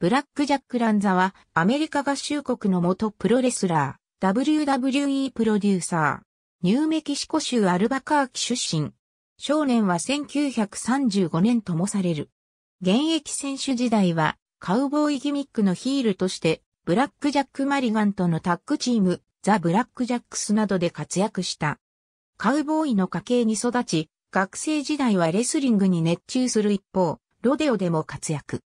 ブラック・ジャック・ランザは、アメリカ合衆国の元プロレスラー、WWE プロデューサー、ニューメキシコ州アルバカーキ出身。少年は1935年ともされる。現役選手時代は、カウボーイギミックのヒールとして、ブラック・ジャック・マリガンとのタッグチーム、ザ・ブラック・ジャックスなどで活躍した。カウボーイの家系に育ち、学生時代はレスリングに熱中する一方、ロデオでも活躍。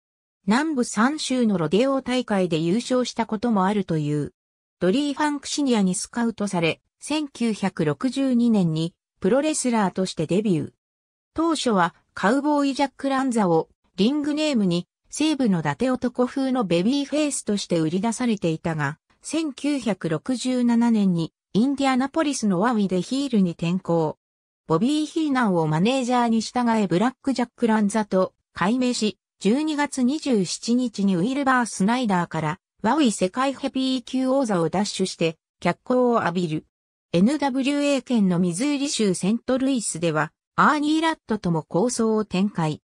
南部3州のロデオ大会で優勝したこともあるという。ドリー・ファンクシニアにスカウトされ、1962年にプロレスラーとしてデビュー。当初はカウボーイ・ジャック・ランザをリングネームに西部の伊達男風のベビーフェイスとして売り出されていたが、1967年にインディアナポリスのワウィでヒールに転向。ボビー・ヒーナンをマネージャーに従えブラック・ジャック・ランザと改名し、12月27日にウィルバー・スナイダーからワウイ世界ヘビー級王座を奪取して脚光を浴びる。NWA 県のミズーリ州セントルイスではアーニー・ラットとも構想を展開。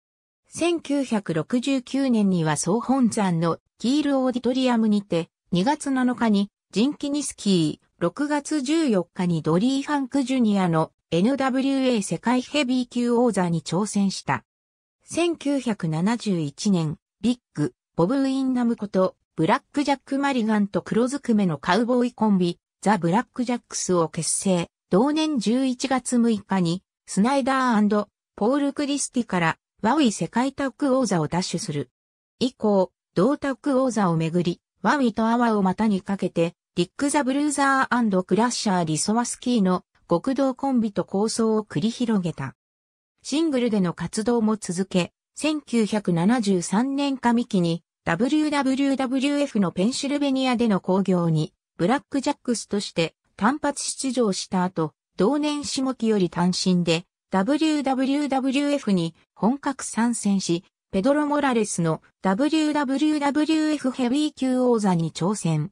1969年には総本山のキールオーディトリアムにて2月7日にジンキニスキー、6月14日にドリー・ファンク・ジュニアの NWA 世界ヘビー級王座に挑戦した。1971年、ビッグ、ボブ・ウィンナムこと、ブラック・ジャック・マリガンと黒ずくめのカウボーイコンビ、ザ・ブラック・ジャックスを結成。同年11月6日に、スナイダーポール・クリスティから、ワウィ世界タッグ王座を奪取する。以降、同タッグ王座をめぐり、ワウィとアワを股にかけて、リック・ザ・ブルーザークラッシャー・リソワスキーの極道コンビと構想を繰り広げた。シングルでの活動も続け、1973年上期に WWWF のペンシルベニアでの興行にブラックジャックスとして単発出場した後、同年下期より単身で WWWF に本格参戦し、ペドロ・モラレスの WWWF ヘビー級王座に挑戦。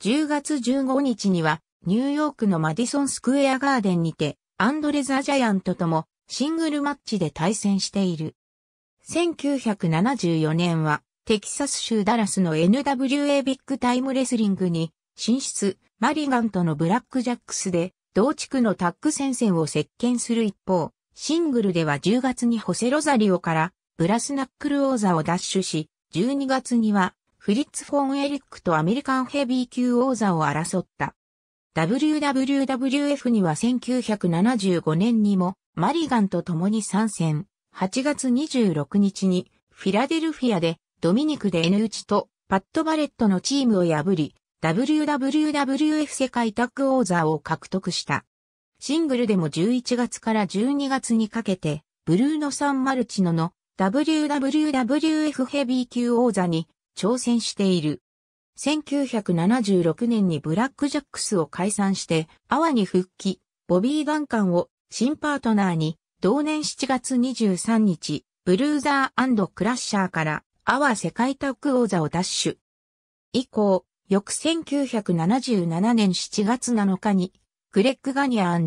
10月15日にはニューヨークのマディソン・スクエア・ガーデンにてアンドレザ・ジャイアントともシングルマッチで対戦している。1974年は、テキサス州ダラスの NWA ビッグタイムレスリングに、進出、マリガンとのブラックジャックスで、同地区のタッグ戦線を席巻する一方、シングルでは10月にホセロザリオから、ブラスナックル王座を奪取し、12月には、フリッツ・フォン・エリックとアメリカンヘビー級王座を争った。WWF には1975年にもマリガンと共に参戦。8月26日にフィラデルフィアでドミニクで N 打ちとパッドバレットのチームを破り、WWWF 世界タッグ王座を獲得した。シングルでも11月から12月にかけて、ブルーノ・サン・マルチノの WWWF ヘビー級王座に挑戦している。1976年にブラックジャックスを解散して、アワに復帰、ボビー・ガンカンを新パートナーに、同年7月23日、ブルーザークラッシャーから、アワ世界タッグ王座を奪取。以降、翌1977年7月7日に、グレッグ・ガニア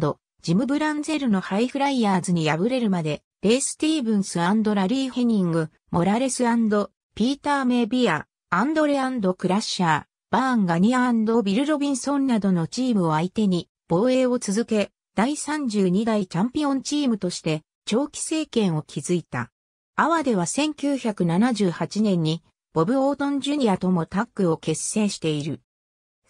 ジム・ブランゼルのハイフライヤーズに敗れるまで、レイ・スティーブンスラリー・ヘニング、モラレスピーター・メイビア、アンドレ・クラッシャー、バーン・ガニアビル・ロビンソンなどのチームを相手に、防衛を続け、第32代チャンピオンチームとして長期政権を築いた。アワでは1978年にボブ・オートン・ジュニアともタッグを結成している。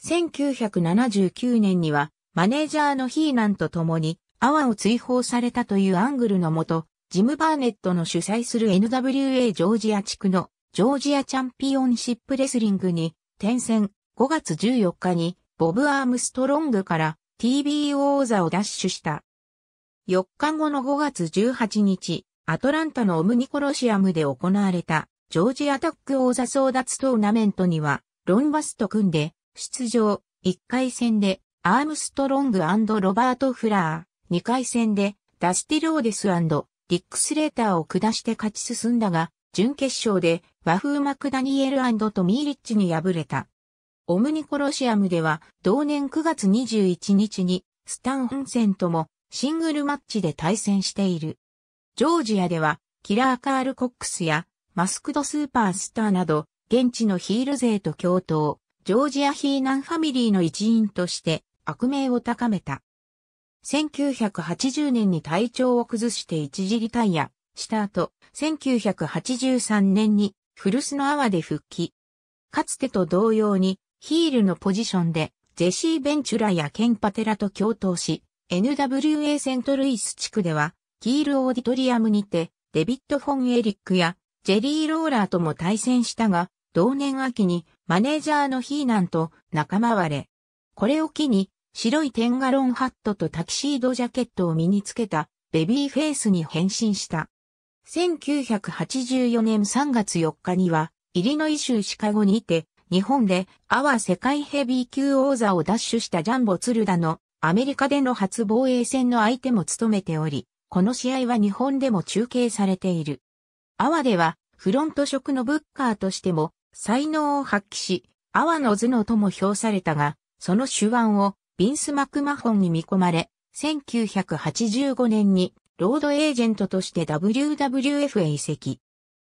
1979年にはマネージャーのヒーナンと共にアワを追放されたというアングルのもと、ジム・バーネットの主催する NWA ジョージア地区のジョージアチャンピオンシップレスリングに転戦5月14日にボブ・アームストロングから TBO 座を奪取した。4日後の5月18日、アトランタのオムニコロシアムで行われた、ジョージアタック王座争奪トーナメントには、ロンバスと組んで、出場、1回戦で、アームストロングロバート・フラー、2回戦で、ダスティローデスディックス・レーターを下して勝ち進んだが、準決勝で、和風マクダニエルトミーリッチに敗れた。オムニコロシアムでは、同年9月21日に、スタン・ホンセンとも、シングルマッチで対戦している。ジョージアでは、キラー・カール・コックスや、マスクド・スーパースターなど、現地のヒール勢と共闘、ジョージア・ヒーナンファミリーの一員として、悪名を高めた。1980年に体調を崩して一時リタイアした後、1983年に古巣の泡で復帰。かつてと同様にヒールのポジションで、ジェシー・ベンチュラやケン・パテラと共闘し、NWA セントルイス地区では、キール・オーディトリアムにて、デビッド・フォン・エリックや、ジェリー・ローラーとも対戦したが、同年秋に、マネージャーのヒーナンと仲間割れ。これを機に、白いテンガロンハットとタキシードジャケットを身につけた、ベビーフェイスに変身した。1984年3月4日には、イリノイ州シカゴにて、日本でアワ世界ヘビー級王座を奪取したジャンボツルダのアメリカでの初防衛戦の相手も務めており、この試合は日本でも中継されている。アワではフロント職のブッカーとしても才能を発揮し、アワの頭脳とも評されたが、その手腕をビンス・マクマホンに見込まれ、1985年にロードエージェントとして WWF へ移籍。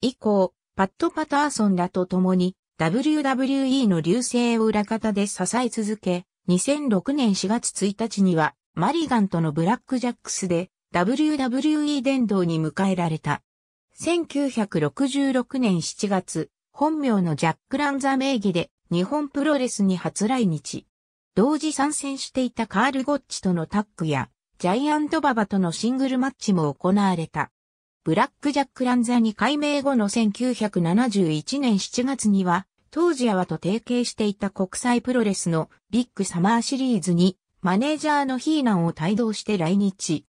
以降、パット・パターソンらと共に WWE の流星を裏方で支え続け、2006年4月1日には、マリガンとのブラックジャックスで、WWE 殿堂に迎えられた。1966年7月、本名のジャック・ランザ名義で、日本プロレスに初来日。同時参戦していたカール・ゴッチとのタッグや、ジャイアント・ババとのシングルマッチも行われた。ブラックジャック・ランザに改名後の1971年7月には、当時アワと提携していた国際プロレスのビッグサマーシリーズに、マネージャーのヒーナンを帯同して来日。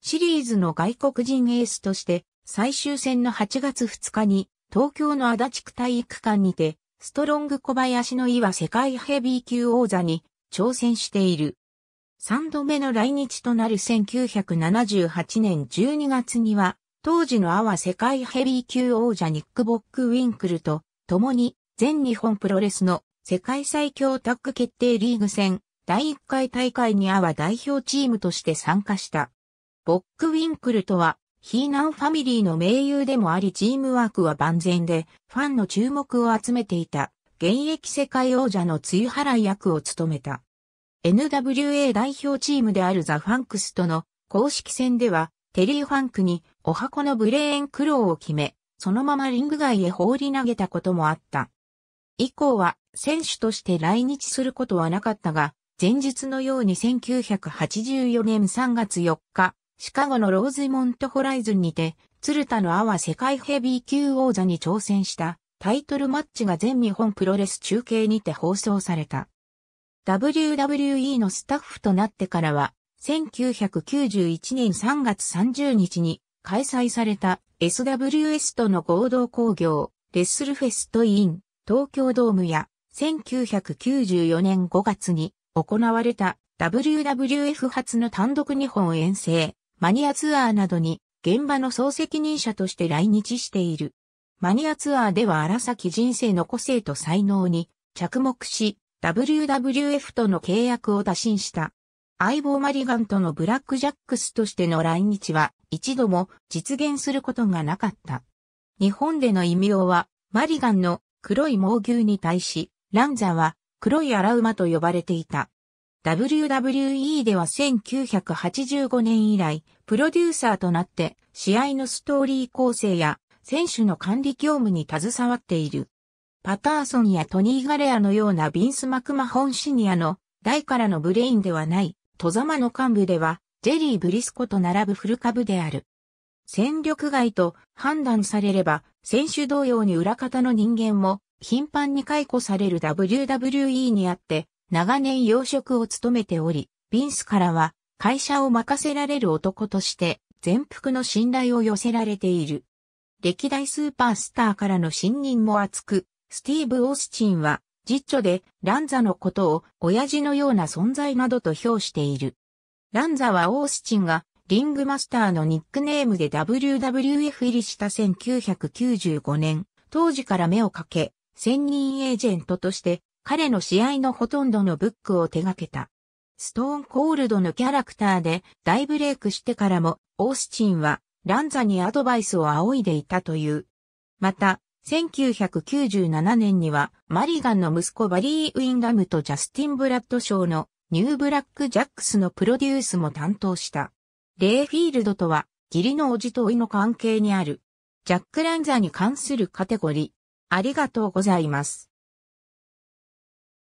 シリーズの外国人エースとして、最終戦の8月2日に、東京の足立区体育館にて、ストロング小林の岩世界ヘビー級王座に挑戦している。3度目の来日となる1978年12月には、当時のアワ世界ヘビー級王者ニック・ボック・ウィンクルと共に全日本プロレスの世界最強タッグ決定リーグ戦第1回大会にアワ代表チームとして参加した。ボック・ウィンクルとはヒーナンファミリーの盟友でもありチームワークは万全でファンの注目を集めていた現役世界王者の露払い役を務めた。NWA 代表チームであるザ・ファンクスとの公式戦ではテリー・ファンクにお箱のブレーン苦労を決め、そのままリング外へ放り投げたこともあった。以降は選手として来日することはなかったが、前日のように1984年3月4日、シカゴのローズモントホライズンにて、鶴田のアワ世界ヘビー級王座に挑戦したタイトルマッチが全日本プロレス中継にて放送された。WWE のスタッフとなってからは、1991年3月30日に開催された SWS との合同工業、レッスルフェストイン、東京ドームや、1994年5月に行われた WWF 初の単独日本遠征、マニアツアーなどに現場の総責任者として来日している。マニアツアーでは荒崎人生の個性と才能に着目し、WWF との契約を打診した。相棒マリガンとのブラックジャックスとしての来日は、一度も実現することがなかった。日本での異名は、マリガンの黒い猛牛に対し、ランザは黒い荒馬と呼ばれていた。WWE では1985年以来、プロデューサーとなって、試合のストーリー構成や、選手の管理業務に携わっている。パターソンやトニー・ガレアのようなビンス・マクマホンシニアの、代からのブレインではない、戸様の幹部では、ジェリー・ブリスコと並ぶフル株である。戦力外と判断されれば、選手同様に裏方の人間も頻繁に解雇される WWE にあって、長年養殖を務めており、ビンスからは会社を任せられる男として全幅の信頼を寄せられている。歴代スーパースターからの信任も厚く、スティーブ・オースチンは、実著でランザのことを親父のような存在などと評している。ランザはオースチンがリングマスターのニックネームで WWF 入りした1995年、当時から目をかけ、専任エージェントとして彼の試合のほとんどのブックを手掛けた。ストーンコールドのキャラクターで大ブレイクしてからも、オースチンはランザにアドバイスを仰いでいたという。また、1997年にはマリガンの息子バリー・ウィンガムとジャスティン・ブラッドショーのニューブラック・ジャックスのプロデュースも担当した。レイフィールドとは、義理の叔父と甥の関係にある、ジャック・ランザに関するカテゴリー。ありがとうございます。